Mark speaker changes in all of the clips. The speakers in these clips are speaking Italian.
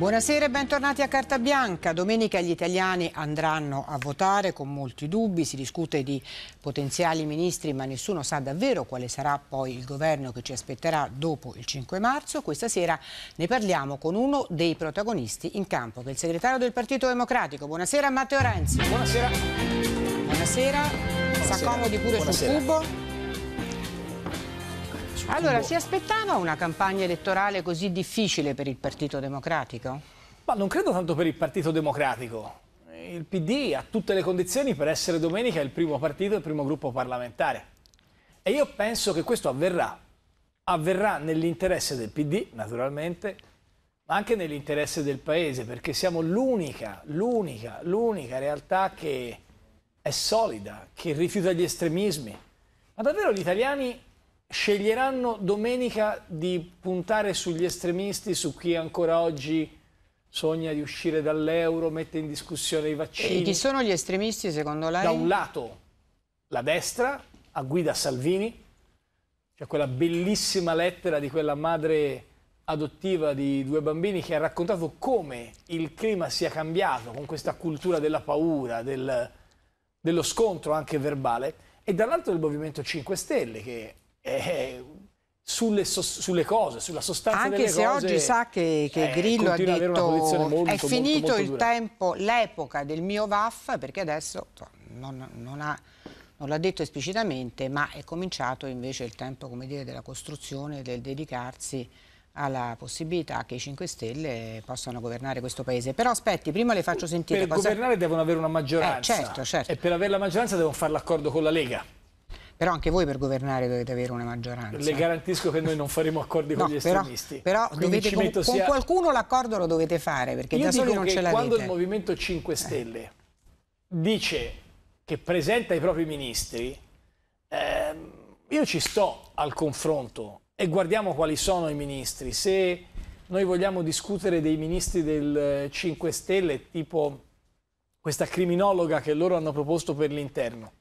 Speaker 1: Buonasera e bentornati a Carta Bianca. Domenica gli italiani andranno a votare con molti dubbi, si discute di potenziali ministri ma nessuno sa davvero quale sarà poi il governo che ci aspetterà dopo il 5 marzo. Questa sera ne parliamo con uno dei protagonisti in campo che è il segretario del Partito Democratico. Buonasera Matteo Renzi. Buonasera. Buonasera. Buonasera. S'accomodi pure Buonasera. sul cubo. Allora, si aspettava una campagna elettorale così difficile per il Partito Democratico?
Speaker 2: Ma non credo tanto per il Partito Democratico. Il PD ha tutte le condizioni per essere domenica il primo partito e il primo gruppo parlamentare. E io penso che questo avverrà. Avverrà nell'interesse del PD, naturalmente, ma anche nell'interesse del Paese, perché siamo l'unica, l'unica, l'unica realtà che è solida, che rifiuta gli estremismi. Ma davvero gli italiani sceglieranno domenica di puntare sugli estremisti, su chi ancora oggi sogna di uscire dall'euro, mette in discussione i vaccini. E chi sono
Speaker 1: gli estremisti secondo lei? Da un
Speaker 2: lato la destra, a guida Salvini, c'è cioè quella bellissima lettera di quella madre adottiva di due bambini che ha raccontato come il clima sia cambiato con questa cultura della paura, del, dello scontro anche verbale, e dall'altro il Movimento 5 Stelle che eh, sulle, so, sulle, cose, sulla sostanza Anche delle cose. Anche se oggi sa
Speaker 1: che, che eh, Grillo ha detto molto, è finito molto, molto il dura. tempo, l'epoca del mio VAF, perché adesso non, non ha non l'ha detto esplicitamente, ma è cominciato invece il tempo dire, della costruzione, del dedicarsi alla possibilità che i 5 Stelle possano governare questo paese. Però aspetti,
Speaker 2: prima le faccio sentire... Per cosa... governare devono avere una eh, maggioranza. Eh, certo, certo. E per avere la maggioranza devono fare l'accordo con la Lega.
Speaker 1: Però anche voi per governare dovete avere una maggioranza. Le
Speaker 2: garantisco che noi non faremo accordi no, con gli estremisti. Però, però dovete, con, con
Speaker 1: qualcuno l'accordo lo dovete fare, perché Io da soli non ce l'avete. quando il
Speaker 2: Movimento 5 eh. Stelle eh. dice che presenta i propri ministri, ehm, io ci sto al confronto e guardiamo quali sono i ministri. Se noi vogliamo discutere dei ministri del 5 eh, Stelle, tipo questa criminologa che loro hanno proposto per l'interno,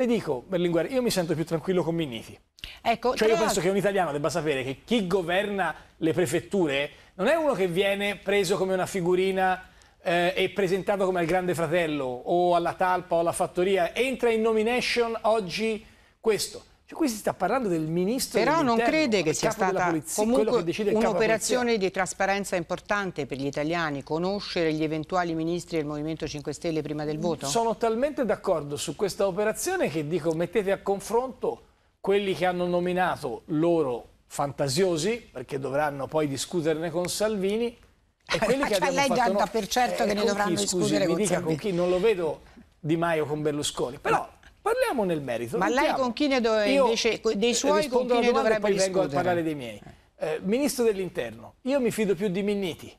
Speaker 2: le dico, Berlinguer, io mi sento più tranquillo con Minniti. Ecco, cioè io penso che un italiano debba sapere che chi governa le prefetture non è uno che viene preso come una figurina eh, e presentato come al grande fratello o alla talpa o alla fattoria. Entra in nomination oggi questo. Cioè, qui si sta parlando del ministro Però non crede che sia stata polizia, comunque un'operazione
Speaker 1: di trasparenza importante per gli italiani, conoscere gli eventuali ministri del Movimento 5 Stelle prima del voto? Sono
Speaker 2: talmente d'accordo su questa operazione che dico mettete a confronto quelli che hanno nominato loro fantasiosi, perché dovranno poi discuterne con Salvini, e quelli che cioè, lei già fatto, dà per certo eh, che ne dovranno chi, discutere scusi, con mi dica Salvini. con chi, non lo vedo Di Maio con Berlusconi, però... Parliamo nel merito. Ma lei con
Speaker 1: chi ne dove, Io invece, dei suoi con chi ne dovrebbe poi discutere? vengo a parlare dei
Speaker 2: miei. Eh, Ministro dell'Interno, io mi fido più di Minniti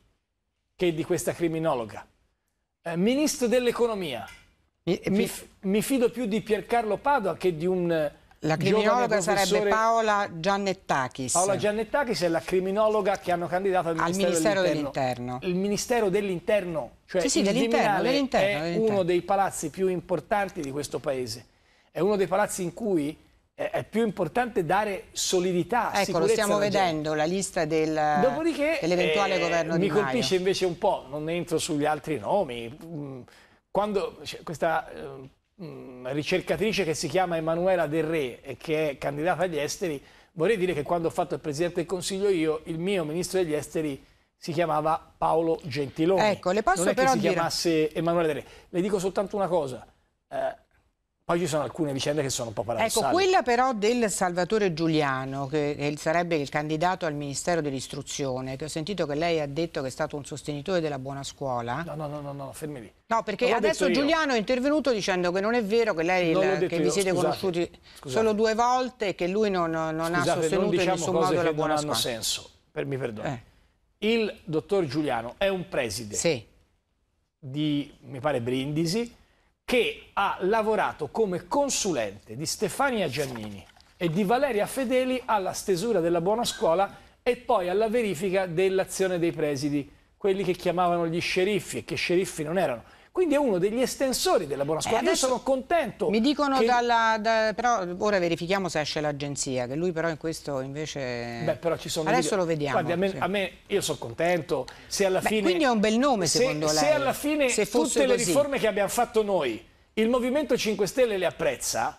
Speaker 2: che di questa criminologa. Eh, Ministro dell'Economia, mi, mi, mi, fido più di Piercarlo Padova che di un... Eh, la criminologa sarebbe Paola Giannettakis. Paola Giannettakis è la criminologa che hanno candidato al Ministero, al Ministero dell'Interno. Dell il Ministero dell'Interno, cioè sì, sì, dell interno, dell è dell uno dei palazzi più importanti di questo paese è uno dei palazzi in cui è più importante dare solidità, ecco, lo stiamo vedendo, gente. la lista del, dell'eventuale eh, governo mi di Mi colpisce Maio. invece un po', non entro sugli altri nomi, mm, quando questa mh, eh, mm, ricercatrice che si chiama Emanuela Del Re e che è candidata agli esteri, vorrei dire che quando ho fatto il Presidente del Consiglio io, il mio Ministro degli Esteri si chiamava Paolo Gentiloni. Ecco, le posso non è però che si dire... chiamasse Emanuele Del Re. Le dico soltanto una cosa, eh, poi ci sono alcune vicende che sono un po' paradossali. Ecco, quella
Speaker 1: però del Salvatore Giuliano, che, che sarebbe il candidato al Ministero dell'Istruzione, che ho sentito che lei ha detto che è stato un sostenitore della buona scuola. No, no,
Speaker 2: no, no, no fermi lì.
Speaker 1: No, perché adesso Giuliano è intervenuto dicendo che non è vero che lei la, che vi siete scusate, conosciuti scusate. solo due volte e che lui non, non scusate, ha sostenuto non diciamo in nessun modo la buona scuola. non hanno
Speaker 2: senso, per, mi perdoni. Eh. Il dottor Giuliano è un preside sì. di, mi pare, Brindisi, che ha lavorato come consulente di Stefania Giannini e di Valeria Fedeli alla stesura della buona scuola e poi alla verifica dell'azione dei presidi, quelli che chiamavano gli sceriffi e che sceriffi non erano. Quindi è uno degli estensori della buona eh, scuola. Eh, Io sono contento.
Speaker 1: Mi dicono che... dalla... Da, però ora verifichiamo se esce l'agenzia, che lui però in questo invece... Beh, però ci sono... Adesso video. lo vediamo. Guardi, a me, sì. a
Speaker 2: me io sono contento. Se alla Beh, fine... Quindi è un bel nome secondo se, lei. Se alla fine se tutte le riforme che abbiamo fatto noi, il Movimento 5 Stelle le apprezza,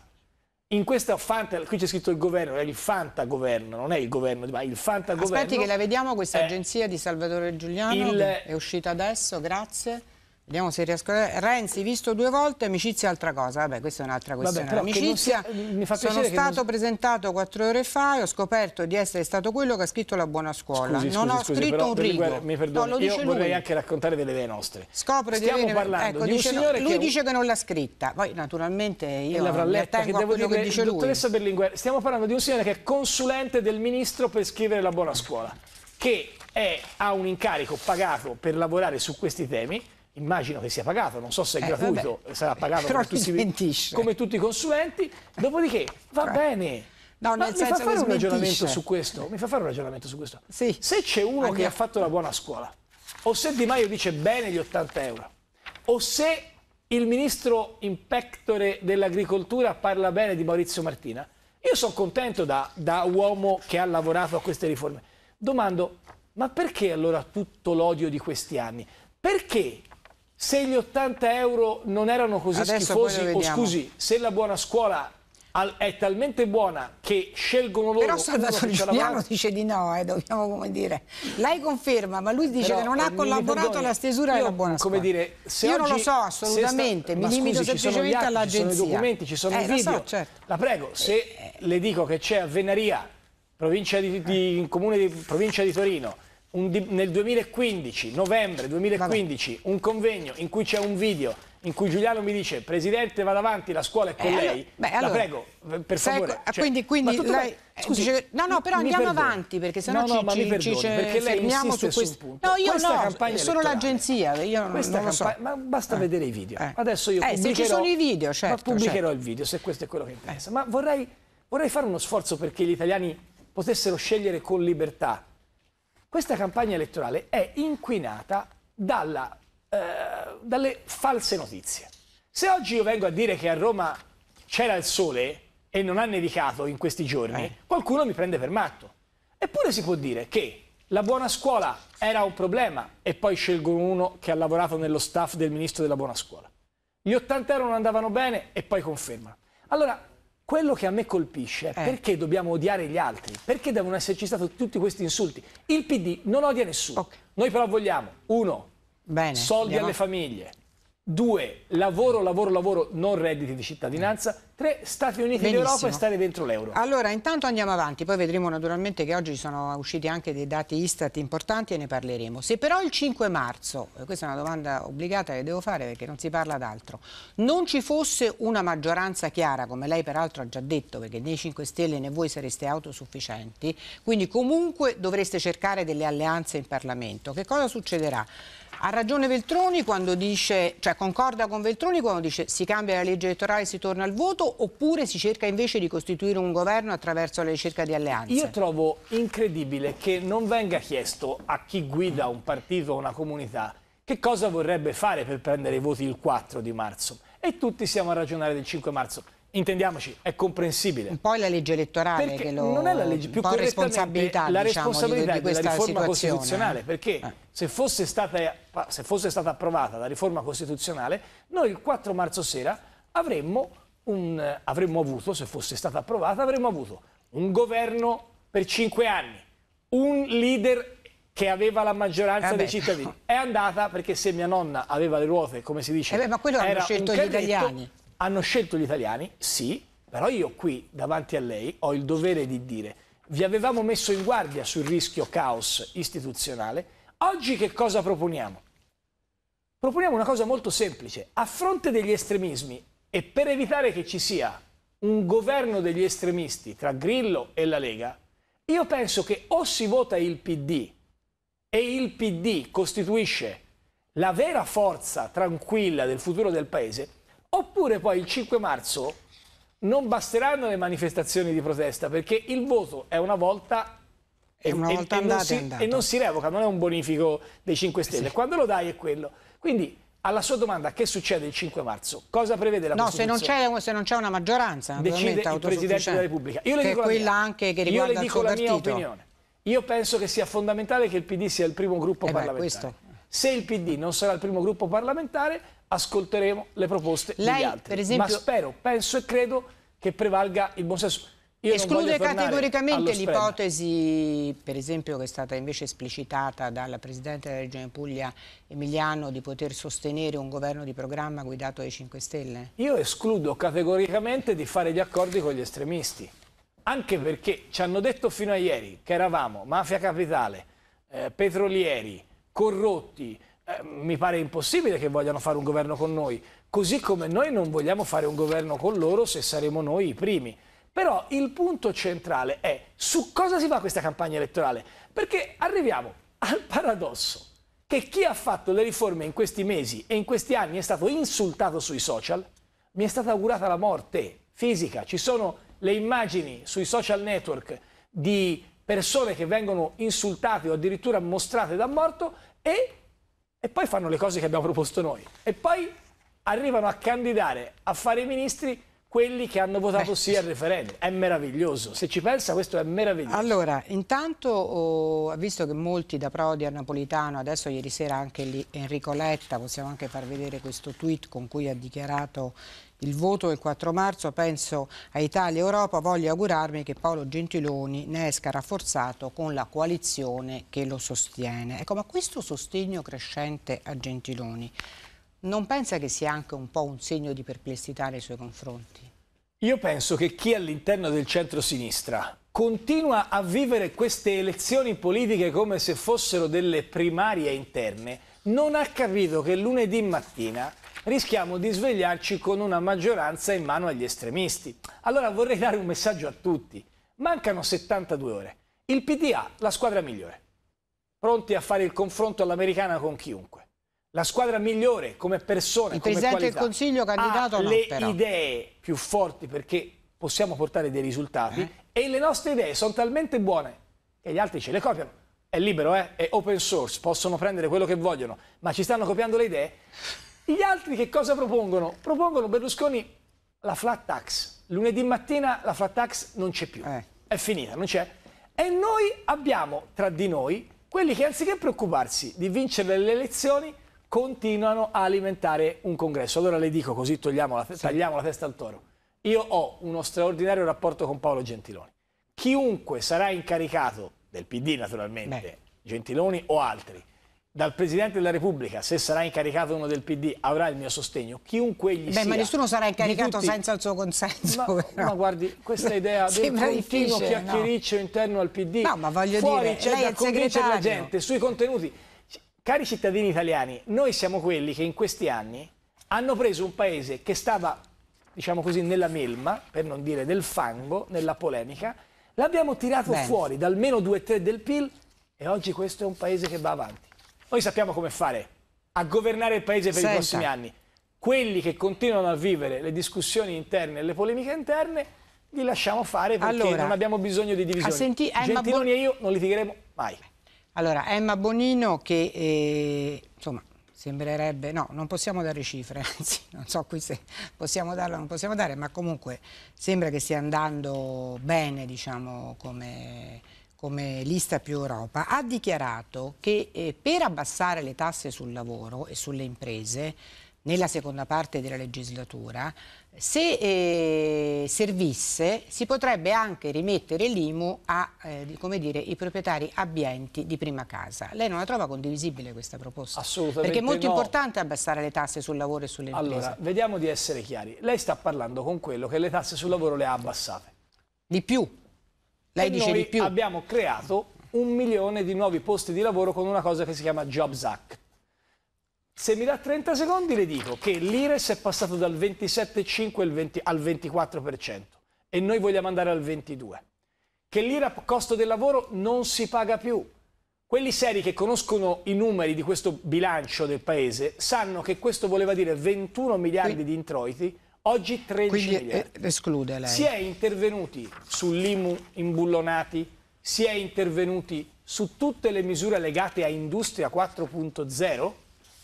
Speaker 2: in questa Fanta, qui c'è scritto il governo, è il Fanta governo, non è il governo, ma il Fanta governo. Aspetti che la vediamo
Speaker 1: questa agenzia di Salvatore Giuliano, il, è uscita adesso, grazie. Vediamo se riesco a... Renzi, visto due volte, amicizia è altra cosa. Vabbè, questa è un'altra questione. Vabbè, amicizia, si... sono stato non... presentato quattro ore fa e ho scoperto di essere stato quello che ha scritto la buona scuola. Scusi, non scusi, ho scusi, scritto un rigo. Guarda, mi perdoni, no, io vorrei lui. anche
Speaker 2: raccontare delle idee nostre. Scopro Stiamo di parlando ecco, di un signore Lui che... dice che non l'ha scritta. Poi, naturalmente,
Speaker 1: io l'avrà letta, che devo quello che dice lui. dottoressa
Speaker 2: lui. Berlinguer, stiamo parlando di un signore che è consulente del ministro per scrivere la buona scuola, che è, ha un incarico pagato per lavorare su questi temi immagino che sia pagato, non so se è eh, gratuito, vabbè. sarà pagato come tutti, come tutti, i consulenti, dopodiché va right. bene. No, mi fa fare un ragionamento su questo. Mi fa fare un ragionamento su questo. Sì. Se c'è uno Anche... che ha fatto la buona scuola, o se Di Maio dice bene gli 80 euro, o se il ministro in pectore dell'agricoltura parla bene di Maurizio Martina, io sono contento da, da uomo che ha lavorato a queste riforme. Domando, ma perché allora tutto l'odio di questi anni? Perché se gli 80 euro non erano così Adesso schifosi, o scusi, se la buona scuola è talmente buona che scelgono loro però Salvatore Giuliano
Speaker 1: dice di no eh, dobbiamo come dire lei conferma ma lui dice però, che non ha collaborato alla stesura della
Speaker 2: buona scuola dire, io non lo so assolutamente sta, mi limito scusi, semplicemente all'agenzia ci sono i documenti ci sono eh, i video so, certo. la prego se eh, eh, le dico che c'è a Venaria provincia di, di, comune di provincia di Torino un, nel 2015, novembre 2015, Vabbè. un convegno in cui c'è un video in cui Giuliano mi dice Presidente vada avanti, la scuola è con eh, lei, beh, allora, la prego, per favore. Ecco, cioè, quindi, quindi lei, eh, scusi, dice, no, no, però andiamo perdoni. avanti perché sennò no, no, ci, ma ci, mi perdoni, ci perché lei fermiamo su questo punto. No, io questa no, sono l'agenzia, io non, non lo so. Ma basta eh. vedere i video. Eh. Adesso io eh, se ci sono i video, certo. Ma pubblicherò certo. il video se questo è quello che pensa. Eh. Ma vorrei, vorrei fare uno sforzo perché gli italiani potessero scegliere con libertà questa campagna elettorale è inquinata dalla, eh, dalle false notizie. Se oggi io vengo a dire che a Roma c'era il sole e non ha nevicato in questi giorni, eh. qualcuno mi prende per matto. Eppure si può dire che la buona scuola era un problema e poi scelgono uno che ha lavorato nello staff del ministro della buona scuola. Gli 80 euro non andavano bene e poi confermano. Allora, quello che a me colpisce è eh. perché dobbiamo odiare gli altri, perché devono esserci stati tutti questi insulti. Il PD non odia nessuno, okay. noi però vogliamo, uno, Bene, soldi andiamo. alle famiglie, Due, lavoro, lavoro, lavoro, non redditi di cittadinanza. Tre, Stati Uniti d'Europa e stare dentro l'euro.
Speaker 1: Allora, intanto andiamo avanti, poi vedremo naturalmente che oggi sono usciti anche dei dati Istat importanti e ne parleremo. Se però il 5 marzo, eh, questa è una domanda obbligata che devo fare perché non si parla d'altro, non ci fosse una maggioranza chiara, come lei peraltro ha già detto, perché né 5 Stelle né voi sareste autosufficienti, quindi comunque dovreste cercare delle alleanze in Parlamento. Che cosa succederà? Ha ragione Veltroni quando dice, cioè concorda con Veltroni quando dice si cambia la legge elettorale e si torna al voto oppure si cerca invece di costituire un governo attraverso la ricerca di alleanze?
Speaker 2: Io trovo incredibile che non venga chiesto a chi guida un partito o una comunità che cosa vorrebbe fare per prendere i voti il 4 di marzo e tutti siamo a ragionare del 5 marzo intendiamoci, è comprensibile. Un po' la legge elettorale perché che lo... Non è la legge, più responsabilità, la diciamo, responsabilità di, di della riforma situazione. costituzionale, perché eh. se, fosse stata, se fosse stata approvata la riforma costituzionale, noi il 4 marzo sera avremmo, un, avremmo avuto, se fosse stata approvata, avremmo avuto un governo per cinque anni, un leader che aveva la maggioranza eh dei cittadini. È andata perché se mia nonna aveva le ruote, come si dice, eh beh, ma quello hanno scelto gli italiani hanno scelto gli italiani, sì, però io qui davanti a lei ho il dovere di dire vi avevamo messo in guardia sul rischio caos istituzionale, oggi che cosa proponiamo? Proponiamo una cosa molto semplice, a fronte degli estremismi e per evitare che ci sia un governo degli estremisti tra Grillo e la Lega, io penso che o si vota il PD e il PD costituisce la vera forza tranquilla del futuro del Paese, Oppure poi il 5 marzo non basteranno le manifestazioni di protesta perché il voto è una volta e, una volta e, e, non si, e, non si, revoca, non è un bonifico dei 5 eh Stelle. Sì. Quando lo dai è quello. Quindi alla sua domanda che succede il 5 marzo, cosa prevede la no, Costituzione?
Speaker 1: No, se non c'è una maggioranza, decide il Presidente della Repubblica. Io le dico, la mia. Anche che Io le dico la mia opinione.
Speaker 2: Io penso che sia fondamentale che il PD sia il primo gruppo eh parlamentare. Beh, Se il PD non sarà il primo gruppo parlamentare, ascolteremo le proposte Lei, degli altri. Esempio... Ma spero, penso e credo che prevalga il buon senso. Io Esclude categoricamente
Speaker 1: l'ipotesi, per esempio, che è stata invece esplicitata dalla Presidente della Regione Puglia Emiliano di poter sostenere un governo di programma guidato dai 5 Stelle?
Speaker 2: Io escludo categoricamente di fare gli accordi con gli estremisti, anche perché ci hanno detto fino a ieri che eravamo mafia capitale, eh, petrolieri, corrotti, eh, mi pare impossibile che vogliano fare un governo con noi, così come noi non vogliamo fare un governo con loro se saremo noi i primi. Però il punto centrale è su cosa si fa questa campagna elettorale, perché arriviamo al paradosso che chi ha fatto le riforme in questi mesi e in questi anni è stato insultato sui social, mi è stata augurata la morte fisica, ci sono le immagini sui social network di persone che vengono insultate o addirittura mostrate da morto e e poi fanno le cose che abbiamo proposto noi e poi arrivano a candidare a fare i ministri quelli che hanno votato Beh, sì al referendum. È meraviglioso. Se ci pensa, questo è meraviglioso.
Speaker 1: Allora, intanto ho oh, visto che molti da Prodi a Napolitano, adesso ieri sera anche lì Enrico Letta, possiamo anche far vedere questo tweet con cui ha dichiarato il voto del 4 marzo, penso a Italia e Europa, voglio augurarmi che Paolo Gentiloni ne esca rafforzato con la coalizione che lo sostiene. Ecco, ma questo sostegno crescente a Gentiloni non pensa che sia anche un po' un segno di perplessità nei suoi confronti?
Speaker 2: Io penso che chi all'interno del centro-sinistra continua a vivere queste elezioni politiche come se fossero delle primarie interne, non ha capito che lunedì mattina rischiamo di svegliarci con una maggioranza in mano agli estremisti. Allora vorrei dare un messaggio a tutti. Mancano 72 ore. Il PDA, la squadra migliore. Pronti a fare il confronto all'americana con chiunque. La squadra migliore come persona, il come Presidente qualità, del Consiglio candidato ha no, le però. idee più forti perché possiamo portare dei risultati eh. e le nostre idee sono talmente buone che gli altri ce le copiano è libero, eh? è open source, possono prendere quello che vogliono, ma ci stanno copiando le idee, gli altri che cosa propongono? Propongono Berlusconi la flat tax. Lunedì mattina la flat tax non c'è più. Eh. È finita, non c'è. E noi abbiamo tra di noi quelli che anziché preoccuparsi di vincere le elezioni continuano a alimentare un congresso. Allora le dico così togliamo la, sì. tagliamo la testa al toro. Io ho uno straordinario rapporto con Paolo Gentiloni. Chiunque sarà incaricato, del PD naturalmente, Beh. Gentiloni o altri, dal Presidente della Repubblica, se sarà incaricato uno del PD, avrà il mio sostegno, chiunque gli Beh, sia. Beh, ma nessuno sarà incaricato tutti... senza il suo consenso. Ma, ma guardi, questa idea del continuo chiacchiericcio no. interno al PD, no, ma voglio fuori dire, c'è da convincere la gente sui contenuti. Cari cittadini italiani, noi siamo quelli che in questi anni hanno preso un paese che stava, diciamo così, nella melma, per non dire nel fango, nella polemica, l'abbiamo tirato Bene. fuori dal meno 2,3 del PIL e oggi questo è un paese che va avanti. Noi sappiamo come fare a governare il paese per Senta. i prossimi anni. Quelli che continuano a vivere le discussioni interne e le polemiche interne li lasciamo fare perché allora, non abbiamo bisogno di divisioni. Senti, Gentiloni e io non litigheremo
Speaker 1: mai. Allora, Emma Bonino che eh, insomma sembrerebbe, no, non possiamo dare cifre, anzi, non so qui se possiamo darla o non possiamo dare, ma comunque sembra che stia andando bene, diciamo, come come lista più Europa, ha dichiarato che eh, per abbassare le tasse sul lavoro e sulle imprese, nella seconda parte della legislatura, se eh, servisse si potrebbe anche rimettere l'IMU ai eh, proprietari abbienti
Speaker 2: di prima casa.
Speaker 1: Lei non la trova condivisibile questa proposta? Assolutamente Perché è molto no.
Speaker 2: importante abbassare le tasse sul lavoro e sulle imprese. Allora, vediamo di essere chiari. Lei sta parlando con quello che le tasse sul lavoro le ha abbassate. Di più lei e dice di più. abbiamo creato un milione di nuovi posti di lavoro con una cosa che si chiama Jobs Act. Se mi dà 30 secondi le dico che l'IRES è passato dal 27,5 al 24% e noi vogliamo andare al 22%. Che l'IRAP costo del lavoro non si paga più. Quelli seri che conoscono i numeri di questo bilancio del paese sanno che questo voleva dire 21 miliardi di introiti oggi 13 Quindi miliardi.
Speaker 1: Eh, esclude lei. Si
Speaker 2: è intervenuti sull'IMU imbullonati, si è intervenuti su tutte le misure legate a Industria 4.0,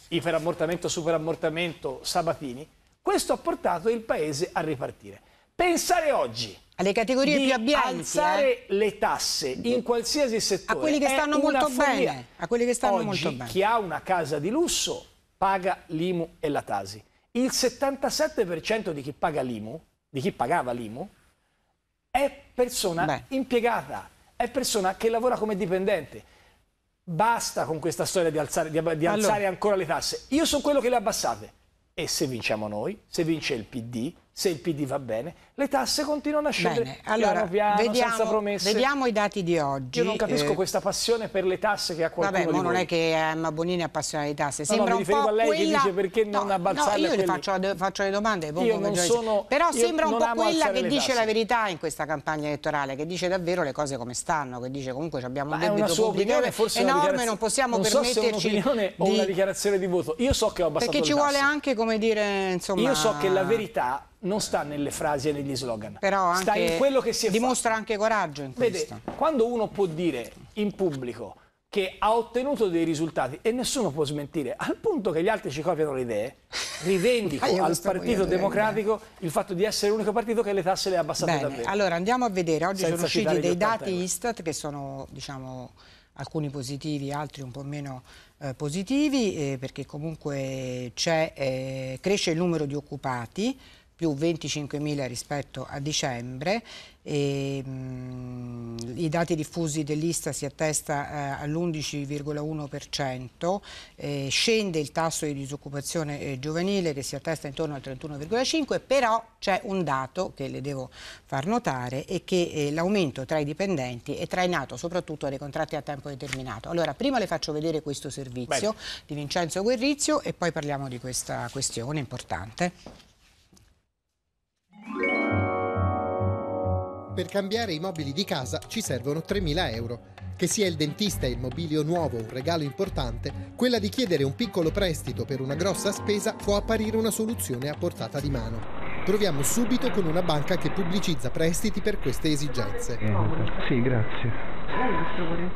Speaker 2: iperammortamento, superammortamento, Sabatini, questo ha portato il Paese a ripartire. Pensare oggi alle categorie più abbianti, alzare eh? le tasse in qualsiasi settore a quelli che stanno, molto bene, a quelli che stanno oggi, molto bene. Chi ha una casa di lusso paga l'IMU e la Tasi il 77% di chi paga l'IMU, di chi pagava l'IMU, è persona Beh. impiegata, è persona che lavora come dipendente. Basta con questa storia di alzare, di, di alzare allora. ancora le tasse. Io sono quello che le abbassate. E se vinciamo noi, se vince il PD, se il PD va bene, le tasse continuano a scendere Bene, allora, piano piano, vediamo, senza promesse. Vediamo
Speaker 1: i dati di oggi. Io non capisco eh,
Speaker 2: questa passione
Speaker 1: per le tasse che ha qualcuno Vabbè, ma non è che eh, Emma Bonini è appassionata di tasse. No, sembra no, mi riferivo a lei quella... che dice perché
Speaker 2: no, non le no, io le faccio,
Speaker 1: faccio, le domande. io non sono, Però io sembra un po' quella che dice la verità in questa campagna elettorale, che dice davvero le cose come stanno, che dice comunque abbiamo un debito pubblico enorme, non possiamo non permetterci... So di... o una
Speaker 2: dichiarazione di voto. Io so che ho abbassato Perché ci vuole
Speaker 1: anche, come dire, insomma... Io so che la
Speaker 2: verità non sta nelle frasi e negli degli slogan.
Speaker 1: Però anche
Speaker 2: dimostra fatto. anche coraggio in questo. quando uno può dire in pubblico che ha ottenuto dei risultati e nessuno può smentire, al punto che gli altri ci copiano le idee, rivendico al Partito Democratico eh. il fatto di essere l'unico partito che le tasse le ha abbassate Bene, davvero. Allora
Speaker 1: andiamo a vedere, oggi Senza sono usciti dei dati euro. Istat che sono diciamo alcuni positivi, altri un po' meno eh, positivi, eh, perché comunque eh, cresce il numero di occupati, più 25.000 rispetto a dicembre. E, ehm, mh, I dati diffusi dell'Ista si attesta eh, all'11,1%, eh, scende il tasso di disoccupazione eh, giovanile che si attesta intorno al 31,5%, però c'è un dato che le devo far notare e che eh, l'aumento tra i dipendenti è trainato soprattutto dai contratti a tempo determinato. Allora, prima le faccio vedere questo servizio Bene. di Vincenzo Guerrizio e poi parliamo di
Speaker 3: questa questione importante. Grazie. Per cambiare i mobili di casa ci servono 3.000 euro. Che sia il dentista e il mobilio nuovo un regalo importante, quella di chiedere un piccolo prestito per una grossa spesa può apparire una soluzione a portata di mano. Proviamo subito con una banca che pubblicizza prestiti per queste esigenze.
Speaker 4: Sì, grazie.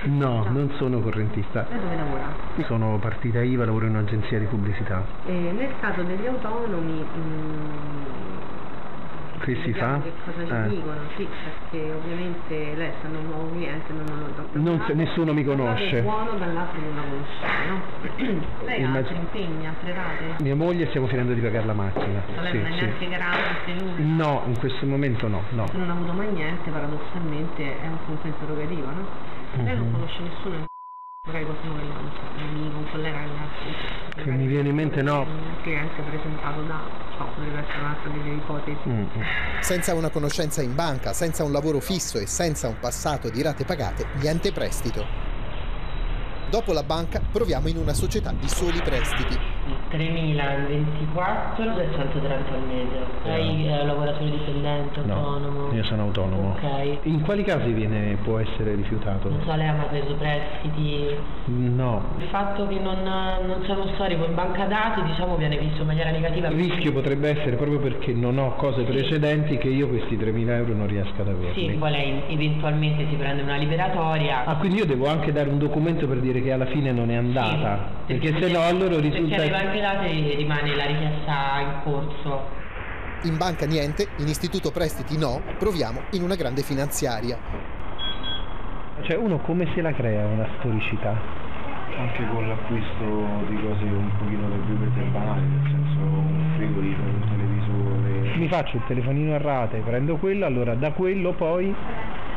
Speaker 4: No, non sono correntista. E dove lavora? Io sono partita IVA, lavoro in un'agenzia di pubblicità.
Speaker 3: E nel caso degli autonomi... Mm,
Speaker 4: che si fa? Che cosa eh. dicono,
Speaker 1: sì, perché ovviamente lei essendo un nuovo cliente non, non, non, non nessuno mi conosce. buono dall'altro non la conosce, no? lei ha altri impegni, altre rate? Mia
Speaker 4: moglie stiamo finendo di pagare la macchina. Ma lei sì, non è sì. neanche
Speaker 3: grave, nulla?
Speaker 4: No, in questo momento no, no.
Speaker 3: Non ha avuto mai niente, paradossalmente è un punto interrogativo, no? mm -hmm. non mhm. conosce nessuno.
Speaker 4: Vorrei qualcuno che un amico, un collega che, che mi viene in mente no.
Speaker 3: Che è anche
Speaker 1: presentato da ciò, potrebbe essere un'altra delle
Speaker 3: ipotesi. Mm. Senza una conoscenza in banca, senza un lavoro fisso e senza un passato di rate pagate, niente prestito. Dopo la banca proviamo in una società di soli prestiti 3.024 630 al mese. Sei eh, eh lavoratore dipendente, autonomo?
Speaker 4: No, io sono autonomo. Ok. In quali casi viene, può essere rifiutato? Non
Speaker 3: so, lei ha mai preso prestiti? No. Il fatto che non, non sono storico in banca dati diciamo viene visto in maniera negativa. Il rischio potrebbe
Speaker 4: essere proprio perché non ho cose sì. precedenti che io questi 3.000 euro non riesco ad avere. Sì, poi
Speaker 3: lei eventualmente si prende una liberatoria. Ah, quindi io devo anche dare un
Speaker 4: documento per dire che alla fine non è andata. Sì perché se no loro risulta... Perché nei banche
Speaker 3: rimane la richiesta in corso. In banca niente, in istituto prestiti no, proviamo in una grande finanziaria.
Speaker 4: Cioè uno come se la crea una storicità? Anche con l'acquisto di cose un pochino da più per banali, nel senso un frigorifero, un televisore. Mi faccio il telefonino a rate, prendo quello, allora
Speaker 3: da quello poi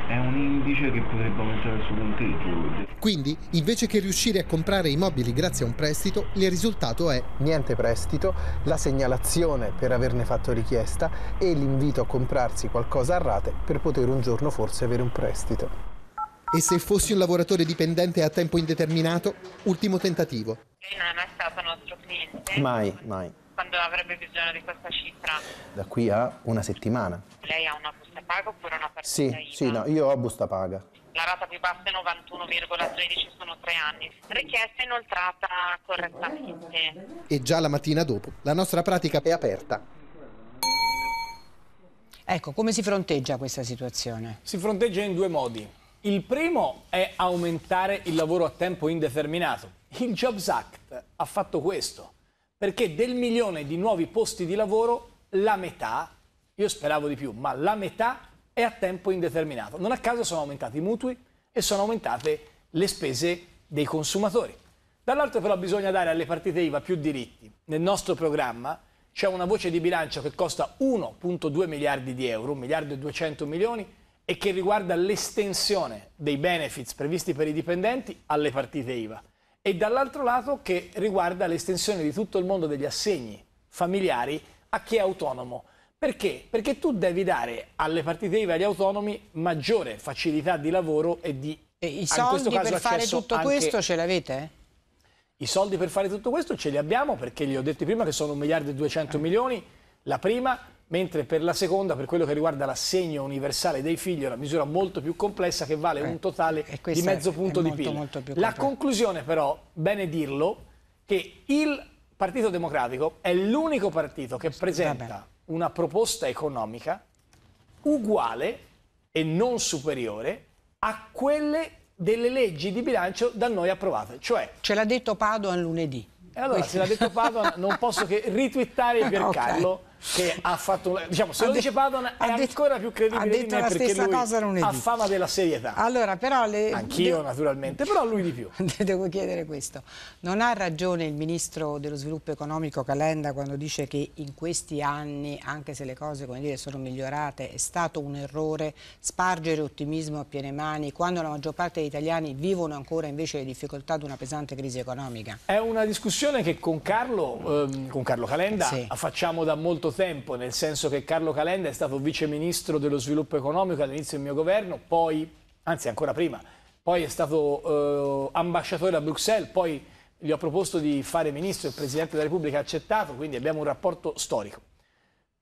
Speaker 3: è un indice che potrebbe aumentare il suo punteggio. Quindi, invece che riuscire a comprare immobili grazie a un prestito, il risultato è niente prestito, la segnalazione per averne fatto richiesta e l'invito a comprarsi qualcosa a rate per poter un giorno forse avere un prestito. E se fossi un lavoratore dipendente a tempo indeterminato? Ultimo tentativo.
Speaker 1: Lei non è mai stato nostro cliente?
Speaker 3: Mai, mai
Speaker 1: quando avrebbe bisogno di questa cifra?
Speaker 3: Da qui a una settimana.
Speaker 1: Lei ha una busta paga oppure una partita sì, IVA? Sì, no,
Speaker 3: io ho busta paga.
Speaker 1: La rata più bassa è 91,13, sono tre anni. Richiesta inoltrata correttamente.
Speaker 3: E già la mattina dopo
Speaker 2: la nostra pratica è aperta.
Speaker 3: Ecco, come si fronteggia
Speaker 2: questa situazione? Si fronteggia in due modi. Il primo è aumentare il lavoro a tempo indeterminato. Il Jobs Act ha fatto questo perché del milione di nuovi posti di lavoro la metà, io speravo di più, ma la metà è a tempo indeterminato. Non a caso sono aumentati i mutui e sono aumentate le spese dei consumatori. Dall'altro però bisogna dare alle partite IVA più diritti. Nel nostro programma c'è una voce di bilancio che costa 1.2 miliardi di euro, 1 miliardo e 200 milioni, e che riguarda l'estensione dei benefits previsti per i dipendenti alle partite IVA e dall'altro lato che riguarda l'estensione di tutto il mondo degli assegni familiari a chi è autonomo. Perché? Perché tu devi dare alle partite IVA e agli autonomi maggiore facilità di lavoro e di... E I soldi per fare tutto anche... questo
Speaker 1: ce l'avete?
Speaker 2: I soldi per fare tutto questo ce li abbiamo perché gli ho detto prima che sono 1 miliardo e 200 milioni, la prima, mentre per la seconda, per quello che riguarda l'assegno universale dei figli, è una misura molto più complessa che vale eh, un totale di mezzo punto molto, di PIL. la conclusione però, bene dirlo, che il Partito Democratico è l'unico partito che presenta una proposta economica uguale e non superiore a quelle delle leggi di bilancio da noi approvate. Cioè, Ce l'ha detto Padoan lunedì. E allora, se l'ha detto Padoan, non posso che ritwittare Piercarlo. okay che ha fatto diciamo se ha lo dice Padoan è ancora più credibile ha detto la stessa cosa lunedì ha fama della serietà allora però le... anch'io naturalmente però lui
Speaker 1: di più devo chiedere questo non ha ragione il ministro dello sviluppo economico Calenda quando dice che in questi anni anche se le cose come dire sono migliorate è stato un errore spargere ottimismo a piene mani quando la maggior parte degli italiani vivono ancora invece le difficoltà di una pesante crisi economica
Speaker 2: è una discussione che con Carlo ehm, con Carlo Calenda sì. facciamo da molto molto tempo, nel senso che Carlo Calenda è stato viceministro dello sviluppo economico all'inizio del mio governo, poi, anzi ancora prima, poi è stato eh, ambasciatore a Bruxelles, poi gli ho proposto di fare ministro, e il Presidente della Repubblica ha accettato, quindi abbiamo un rapporto storico.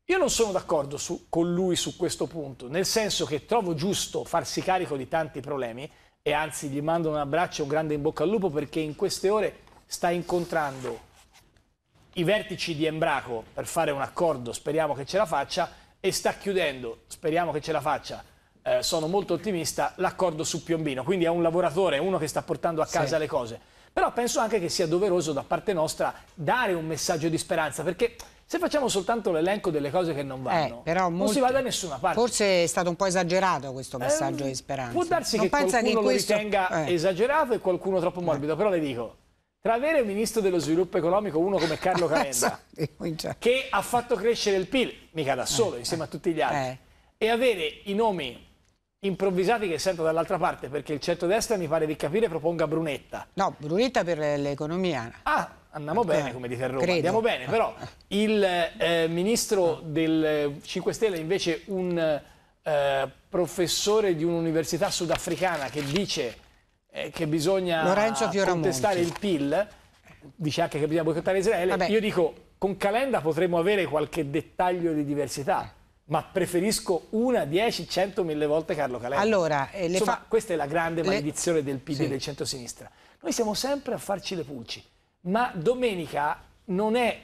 Speaker 2: Io non sono d'accordo con lui su questo punto, nel senso che trovo giusto farsi carico di tanti problemi e anzi gli mando un abbraccio e un grande in bocca al lupo perché in queste ore sta incontrando i vertici di Embraco per fare un accordo, speriamo che ce la faccia, e sta chiudendo, speriamo che ce la faccia, eh, sono molto ottimista, l'accordo su Piombino. Quindi è un lavoratore, uno che sta portando a casa sì. le cose. Però penso anche che sia doveroso da parte nostra dare un messaggio di speranza, perché se facciamo soltanto l'elenco delle cose che non vanno, eh, molti, non si va da nessuna parte. Forse è stato un po' esagerato questo messaggio eh, di speranza. Può darsi non che qualcuno che questo... lo ritenga eh. esagerato e qualcuno troppo eh. morbido, però le dico, tra avere un ministro dello sviluppo economico, uno come Carlo Calenda, certo che ha fatto crescere il PIL, mica da eh, solo, insieme a eh, tutti gli altri, eh. e avere i nomi improvvisati che sento dall'altra parte perché il centrodestra mi pare di capire proponga Brunetta
Speaker 1: no Brunetta per l'economia
Speaker 2: ah andiamo eh, bene come dite Roma credo. andiamo bene però il eh, ministro del 5 Stelle invece un eh, professore di un'università sudafricana che dice che bisogna contestare il PIL, dice anche che bisogna boicottare Israele, Vabbè. io dico con Calenda potremmo avere qualche dettaglio di diversità ma preferisco una, dieci, cento, mille volte Carlo Calenda. Allora, eh, Insomma, fa... questa è la grande maledizione le... del PD sì. del centro-sinistra. Noi siamo sempre a farci le pulci, ma domenica non è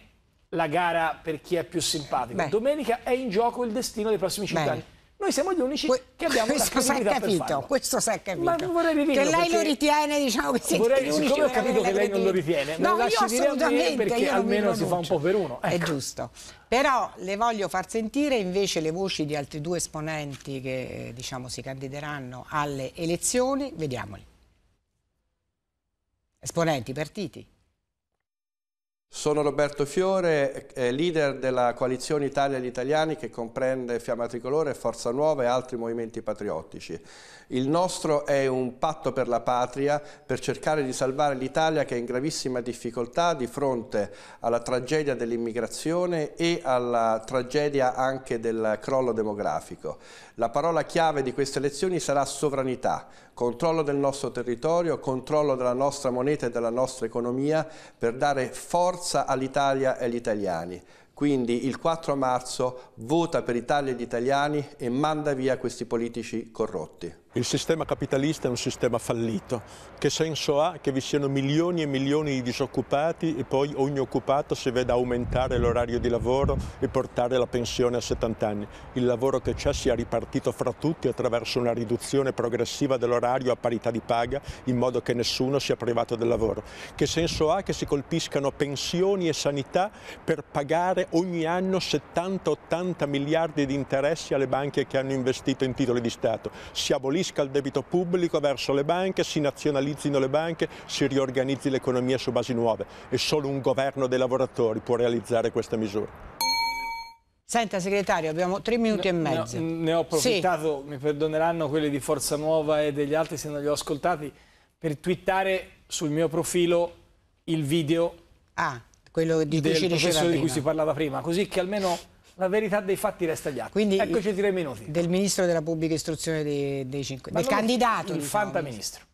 Speaker 2: la gara per chi è più simpatico. Beh. Domenica è in gioco il destino dei prossimi cinque anni. Noi siamo gli unici que che abbiamo questo la capacità per farlo. Questo si è capito. Ma vorrei ridirlo, Che lei lo
Speaker 1: ritiene, diciamo che siete vorrei, gli ho capito che lei non lo ritiene, no, me io assolutamente, perché almeno si fa un po' per uno. Ecco. È giusto. Però le voglio far sentire invece le voci di altri due esponenti che diciamo, si candideranno alle elezioni. Vediamoli. Esponenti partiti.
Speaker 4: Sono Roberto Fiore, leader della coalizione Italia agli Italiani che comprende Fiamma Tricolore, Forza Nuova e altri movimenti patriottici. Il nostro è un patto per la patria per cercare di salvare l'Italia che è in gravissima difficoltà di fronte alla tragedia dell'immigrazione e alla tragedia anche del crollo demografico. La parola chiave di queste elezioni sarà sovranità, controllo del nostro territorio, controllo della nostra moneta e della nostra economia per dare forza all'Italia e agli italiani. Quindi il 4 marzo vota per Italia e gli italiani e manda via
Speaker 3: questi politici corrotti. Il sistema capitalista è un sistema fallito. Che senso ha che vi siano milioni e milioni di disoccupati e poi ogni occupato si veda aumentare l'orario di lavoro e portare la pensione a 70 anni? Il lavoro che c'è sia ripartito fra tutti attraverso una riduzione progressiva dell'orario a parità di paga in modo che nessuno sia privato del lavoro. Che senso ha che si colpiscano pensioni e sanità per pagare ogni anno 70-80 miliardi di interessi alle banche che hanno investito in titoli di Stato? Si abolisca il debito pubblico verso le banche, si nazionalizzino le banche, si riorganizzi l'economia su basi nuove e solo un governo dei lavoratori può realizzare queste misure.
Speaker 1: Senta segretario, abbiamo tre minuti ne, e mezzo. Ne ho,
Speaker 2: ne ho approfittato, sì. mi perdoneranno quelli di Forza Nuova e degli altri se non li ho ascoltati, per twittare sul mio profilo il video ah, quello di cui del professore di cui si parlava prima, così che almeno la verità dei fatti resta gli atti. Quindi Eccoci tre minuti.
Speaker 1: Del ministro della pubblica istruzione dei, dei cinque, del candidato. Il diciamo, fantaministro.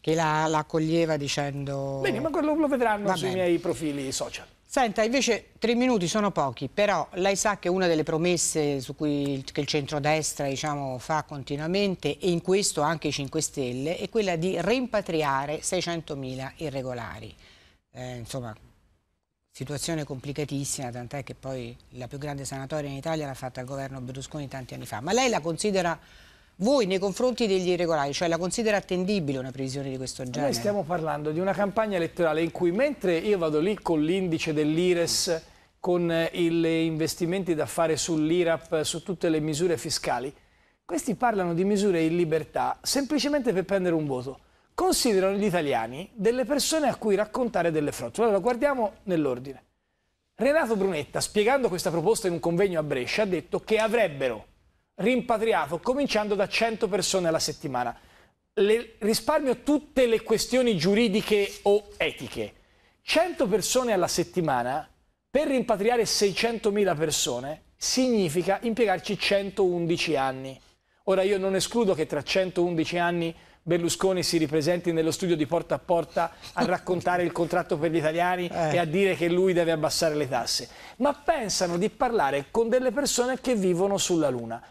Speaker 1: Che la, la accoglieva dicendo... Bene, ma
Speaker 2: quello lo vedranno sui miei profili social.
Speaker 1: Senta, invece tre minuti sono pochi, però lei sa che una delle promesse cui, che il centrodestra diciamo, fa continuamente, e in questo anche i 5 Stelle, è quella di rimpatriare 600.000 irregolari. Eh, insomma, situazione complicatissima, tant'è che poi la più grande sanatoria in Italia l'ha fatta il governo Berlusconi tanti anni fa. Ma lei la considera, voi nei confronti degli irregolari, cioè la considera attendibile una previsione di questo genere? Noi stiamo
Speaker 2: parlando di una campagna elettorale in cui mentre io vado lì con l'indice dell'IRES, con gli eh, investimenti da fare sull'IRAP, su tutte le misure fiscali, questi parlano di misure in libertà semplicemente per prendere un voto considerano gli italiani delle persone a cui raccontare delle frottole. Allora, guardiamo nell'ordine. Renato Brunetta, spiegando questa proposta in un convegno a Brescia, ha detto che avrebbero rimpatriato cominciando da 100 persone alla settimana. Le risparmio tutte le questioni giuridiche o etiche. 100 persone alla settimana per rimpatriare 600.000 persone significa impiegarci 111 anni. Ora io non escludo che tra 111 anni Berlusconi si ripresenti nello studio di Porta a Porta a raccontare il contratto per gli italiani eh. e a dire che lui deve abbassare le tasse, ma pensano di parlare con delle persone che vivono sulla Luna.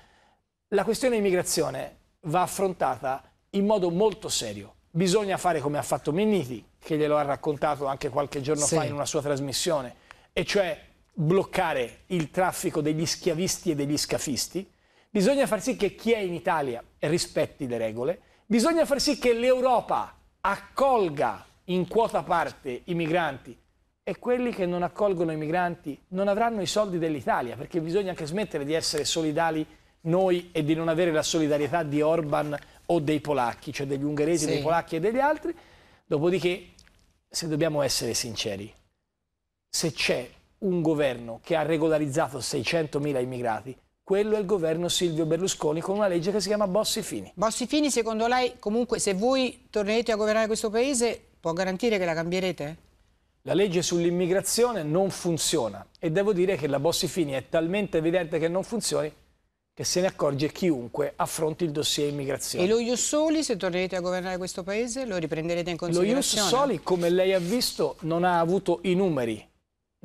Speaker 2: La questione immigrazione va affrontata in modo molto serio. Bisogna fare come ha fatto Minniti, che glielo ha raccontato anche qualche giorno sì. fa in una sua trasmissione, e cioè bloccare il traffico degli schiavisti e degli scafisti, bisogna far sì che chi è in Italia rispetti le regole Bisogna far sì che l'Europa accolga in quota parte i migranti e quelli che non accolgono i migranti non avranno i soldi dell'Italia, perché bisogna anche smettere di essere solidali noi e di non avere la solidarietà di Orban o dei polacchi, cioè degli ungheresi, sì. dei polacchi e degli altri. Dopodiché, se dobbiamo essere sinceri, se c'è un governo che ha regolarizzato 600.000 immigrati, quello è il governo Silvio Berlusconi con una legge che si chiama Bossi Fini. Bossi Fini, secondo lei, comunque, se voi tornerete a governare questo paese,
Speaker 1: può garantire che la cambierete?
Speaker 2: La legge sull'immigrazione non funziona e devo dire che la Bossi Fini è talmente evidente che non funzioni che se ne accorge chiunque affronti il dossier immigrazione. E lo
Speaker 1: Jussoli, se tornerete a governare questo paese, lo riprenderete in considerazione? Lo Jussoli,
Speaker 2: come lei ha visto, non ha avuto i numeri.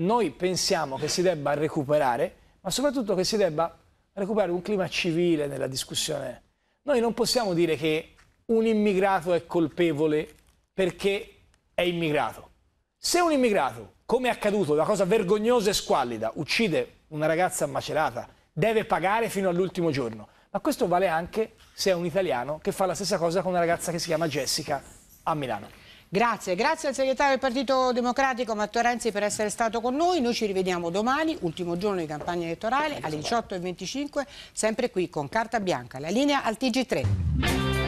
Speaker 2: Noi pensiamo che si debba recuperare, ma soprattutto che si debba recuperare un clima civile nella discussione. Noi non possiamo dire che un immigrato è colpevole perché è immigrato. Se un immigrato, come è accaduto, una cosa vergognosa e squallida, uccide una ragazza macerata, deve pagare fino all'ultimo giorno. Ma questo vale anche se è un italiano che fa la stessa cosa con una ragazza che si chiama Jessica a Milano.
Speaker 1: Grazie, grazie al segretario del Partito Democratico Matteo Renzi per essere stato con noi. Noi ci rivediamo domani, ultimo giorno di campagna elettorale, alle 18.25, sempre qui con Carta Bianca. La linea al TG3.